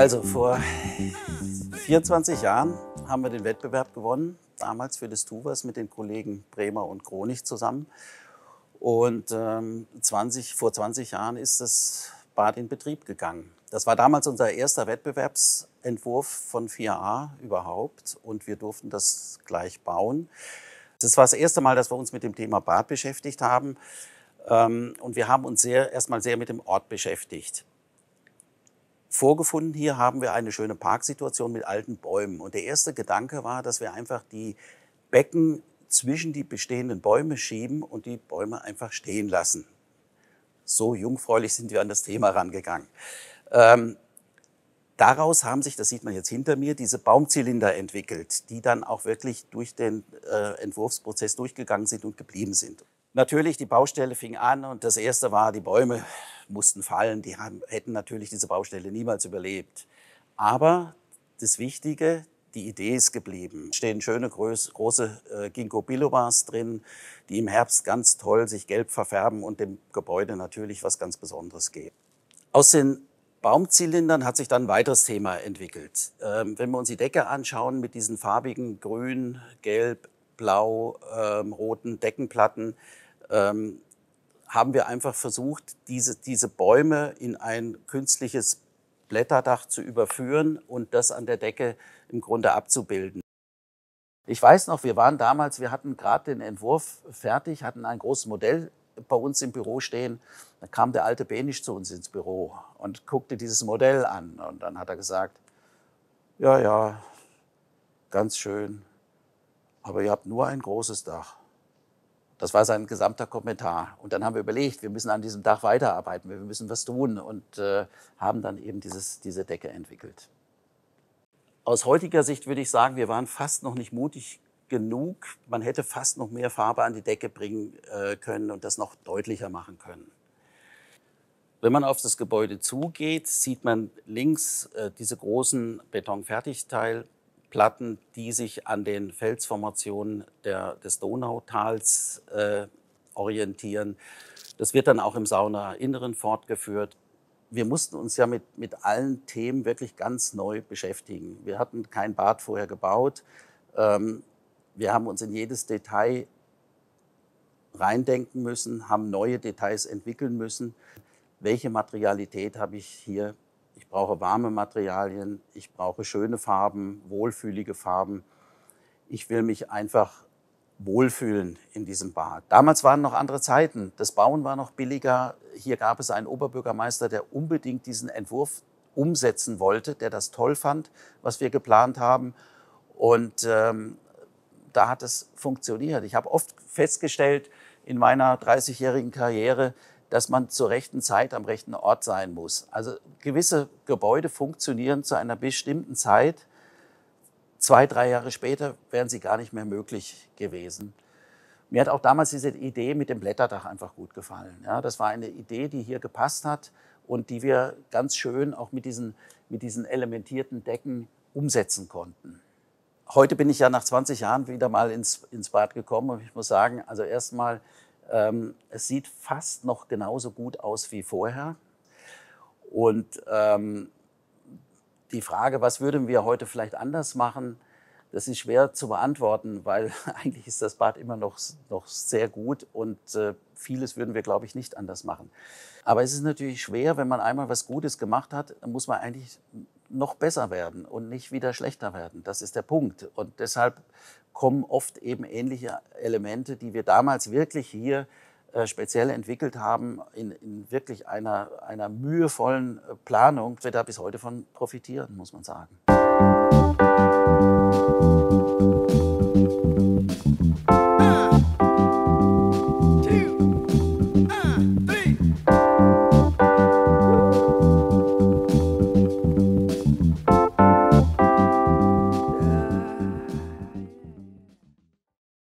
Also vor 24 Jahren haben wir den Wettbewerb gewonnen, damals für das Tuvas mit den Kollegen Bremer und Kronig zusammen. Und ähm, 20, vor 20 Jahren ist das Bad in Betrieb gegangen. Das war damals unser erster Wettbewerbsentwurf von 4a überhaupt und wir durften das gleich bauen. Das war das erste Mal, dass wir uns mit dem Thema Bad beschäftigt haben. Ähm, und wir haben uns sehr, erstmal sehr mit dem Ort beschäftigt vorgefunden. Hier haben wir eine schöne Parksituation mit alten Bäumen. Und der erste Gedanke war, dass wir einfach die Becken zwischen die bestehenden Bäume schieben und die Bäume einfach stehen lassen. So jungfräulich sind wir an das Thema rangegangen. Ähm, daraus haben sich, das sieht man jetzt hinter mir, diese Baumzylinder entwickelt, die dann auch wirklich durch den äh, Entwurfsprozess durchgegangen sind und geblieben sind. Natürlich, die Baustelle fing an und das erste war die Bäume mussten fallen. Die haben, hätten natürlich diese Baustelle niemals überlebt. Aber das Wichtige, die Idee ist geblieben. Es Stehen schöne große äh, Ginkgo Bilobas drin, die im Herbst ganz toll sich gelb verfärben und dem Gebäude natürlich was ganz Besonderes geben. Aus den Baumzylindern hat sich dann ein weiteres Thema entwickelt. Ähm, wenn wir uns die Decke anschauen mit diesen farbigen grün, gelb, blau, ähm, roten Deckenplatten, ähm, haben wir einfach versucht, diese, diese Bäume in ein künstliches Blätterdach zu überführen und das an der Decke im Grunde abzubilden. Ich weiß noch, wir waren damals, wir hatten gerade den Entwurf fertig, hatten ein großes Modell bei uns im Büro stehen. Da kam der alte Benisch zu uns ins Büro und guckte dieses Modell an. Und dann hat er gesagt, ja, ja, ganz schön, aber ihr habt nur ein großes Dach. Das war sein gesamter Kommentar. Und dann haben wir überlegt, wir müssen an diesem Dach weiterarbeiten, wir müssen was tun und äh, haben dann eben dieses, diese Decke entwickelt. Aus heutiger Sicht würde ich sagen, wir waren fast noch nicht mutig genug. Man hätte fast noch mehr Farbe an die Decke bringen äh, können und das noch deutlicher machen können. Wenn man auf das Gebäude zugeht, sieht man links äh, diese großen Betonfertigteile. Platten, die sich an den Felsformationen der, des Donautals äh, orientieren. Das wird dann auch im Saunainneren fortgeführt. Wir mussten uns ja mit, mit allen Themen wirklich ganz neu beschäftigen. Wir hatten kein Bad vorher gebaut. Ähm, wir haben uns in jedes Detail reindenken müssen, haben neue Details entwickeln müssen. Welche Materialität habe ich hier ich brauche warme Materialien, ich brauche schöne Farben, wohlfühlige Farben. Ich will mich einfach wohlfühlen in diesem Bad. Damals waren noch andere Zeiten. Das Bauen war noch billiger. Hier gab es einen Oberbürgermeister, der unbedingt diesen Entwurf umsetzen wollte, der das toll fand, was wir geplant haben. Und ähm, da hat es funktioniert. Ich habe oft festgestellt in meiner 30-jährigen Karriere, dass man zur rechten Zeit am rechten Ort sein muss. Also gewisse Gebäude funktionieren zu einer bestimmten Zeit. Zwei, drei Jahre später wären sie gar nicht mehr möglich gewesen. Mir hat auch damals diese Idee mit dem Blätterdach einfach gut gefallen. Ja, das war eine Idee, die hier gepasst hat und die wir ganz schön auch mit diesen, mit diesen elementierten Decken umsetzen konnten. Heute bin ich ja nach 20 Jahren wieder mal ins, ins Bad gekommen und ich muss sagen, also erstmal ähm, es sieht fast noch genauso gut aus wie vorher. Und ähm, die Frage, was würden wir heute vielleicht anders machen, das ist schwer zu beantworten, weil eigentlich ist das Bad immer noch, noch sehr gut und äh, vieles würden wir, glaube ich, nicht anders machen. Aber es ist natürlich schwer, wenn man einmal was Gutes gemacht hat, muss man eigentlich noch besser werden und nicht wieder schlechter werden. Das ist der Punkt. Und deshalb kommen oft eben ähnliche Elemente, die wir damals wirklich hier äh, speziell entwickelt haben, in, in wirklich einer, einer mühevollen äh, Planung, wir da bis heute von profitieren, muss man sagen. Musik